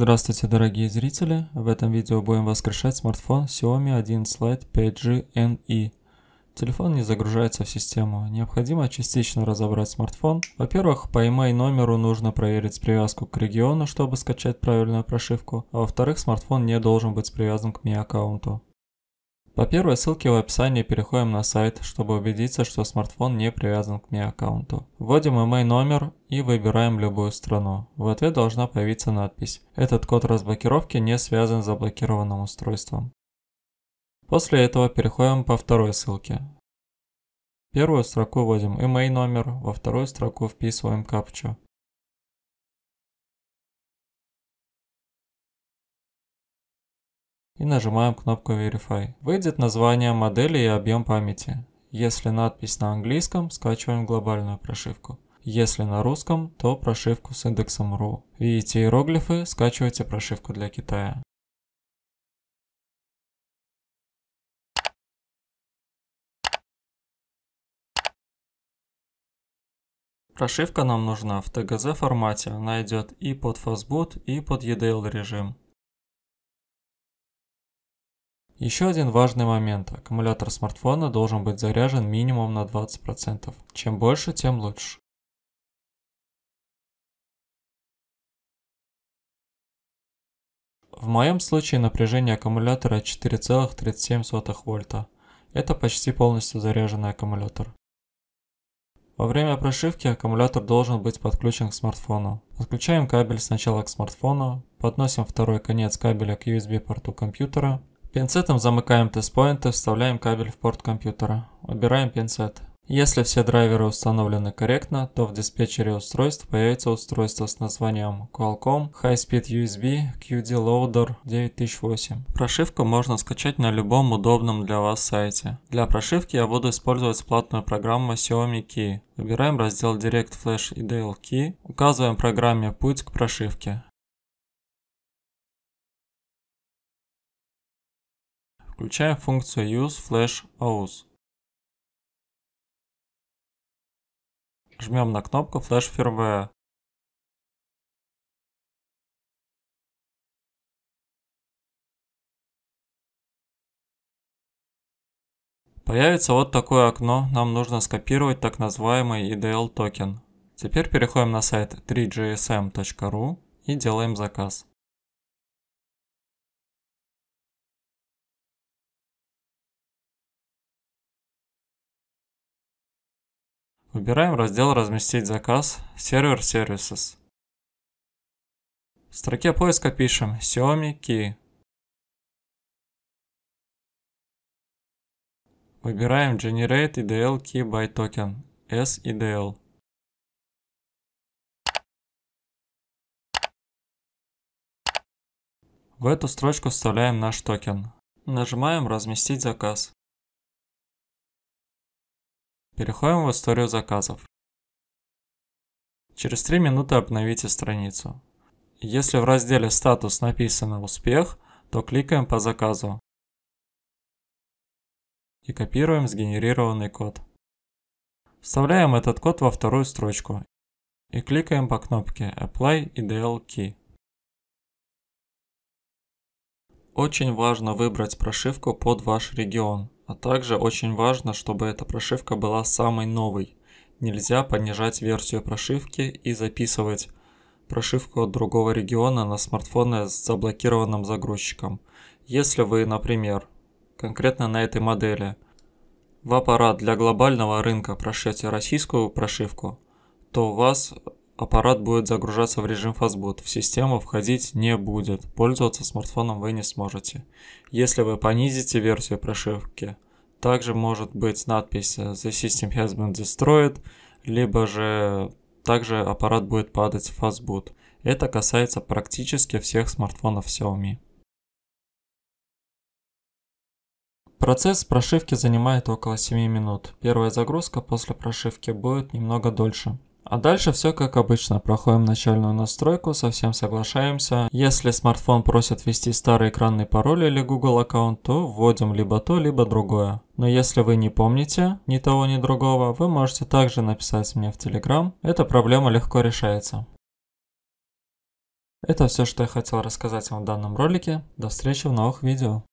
Здравствуйте, дорогие зрители! В этом видео будем воскрешать смартфон Xiaomi 11 Lite 5G NE. Телефон не загружается в систему. Необходимо частично разобрать смартфон. Во-первых, по IMEI номеру нужно проверить привязку к региону, чтобы скачать правильную прошивку. А во-вторых, смартфон не должен быть привязан к Mi аккаунту. По первой ссылке в описании переходим на сайт, чтобы убедиться, что смартфон не привязан к Mi-аккаунту. Вводим email номер и выбираем любую страну. В ответ должна появиться надпись. Этот код разблокировки не связан с заблокированным устройством. После этого переходим по второй ссылке. В первую строку вводим email номер, во вторую строку вписываем капчу. и нажимаем кнопку Verify. Выйдет название модели и объем памяти. Если надпись на английском, скачиваем глобальную прошивку. Если на русском, то прошивку с индексом RU. Видите иероглифы, скачивайте прошивку для Китая. Прошивка нам нужна в TGZ формате, она идет и под Fastboot, и под EDL режим. Еще один важный момент. Аккумулятор смартфона должен быть заряжен минимум на 20%. Чем больше, тем лучше. В моем случае напряжение аккумулятора 4,37 вольта. Это почти полностью заряженный аккумулятор. Во время прошивки аккумулятор должен быть подключен к смартфону. Подключаем кабель сначала к смартфону, подносим второй конец кабеля к USB-порту компьютера Пинцетом замыкаем тест-поинты, вставляем кабель в порт компьютера. Убираем пинцет. Если все драйверы установлены корректно, то в диспетчере устройств появится устройство с названием Qualcomm High Speed USB QD Loader 9008. Прошивку можно скачать на любом удобном для вас сайте. Для прошивки я буду использовать платную программу Xiaomi Key. Выбираем раздел Direct Flash и Dale Key, указываем программе путь к прошивке. Включаем функцию use flash aus. Жмем на кнопку Flash Firmware. Появится вот такое окно, нам нужно скопировать так называемый EDL токен. Теперь переходим на сайт 3gsm.ru и делаем заказ. Выбираем раздел «Разместить заказ» «Сервер Services». В строке поиска пишем Xiaomi Key. Выбираем Generate EDL Key by Token SEDL. В эту строчку вставляем наш токен. Нажимаем «Разместить заказ». Переходим в историю заказов. Через 3 минуты обновите страницу. Если в разделе «Статус» написано «Успех», то кликаем по заказу и копируем сгенерированный код. Вставляем этот код во вторую строчку и кликаем по кнопке Apply IDL Key. Очень важно выбрать прошивку под ваш регион. А также очень важно, чтобы эта прошивка была самой новой. Нельзя понижать версию прошивки и записывать прошивку от другого региона на смартфоны с заблокированным загрузчиком. Если вы, например, конкретно на этой модели, в аппарат для глобального рынка прошьете российскую прошивку, то у вас аппарат будет загружаться в режим фастбут. В систему входить не будет. Пользоваться смартфоном вы не сможете. Если вы понизите версию прошивки, также может быть надпись The system has been destroyed, либо же также аппарат будет падать в фастбут. Это касается практически всех смартфонов Xiaomi. Процесс прошивки занимает около 7 минут. Первая загрузка после прошивки будет немного дольше. А дальше все как обычно, проходим начальную настройку, совсем соглашаемся. Если смартфон просит ввести старый экранный пароль или Google аккаунт, то вводим либо то, либо другое. Но если вы не помните ни того, ни другого, вы можете также написать мне в Telegram, эта проблема легко решается. Это все, что я хотел рассказать вам в данном ролике. До встречи в новых видео.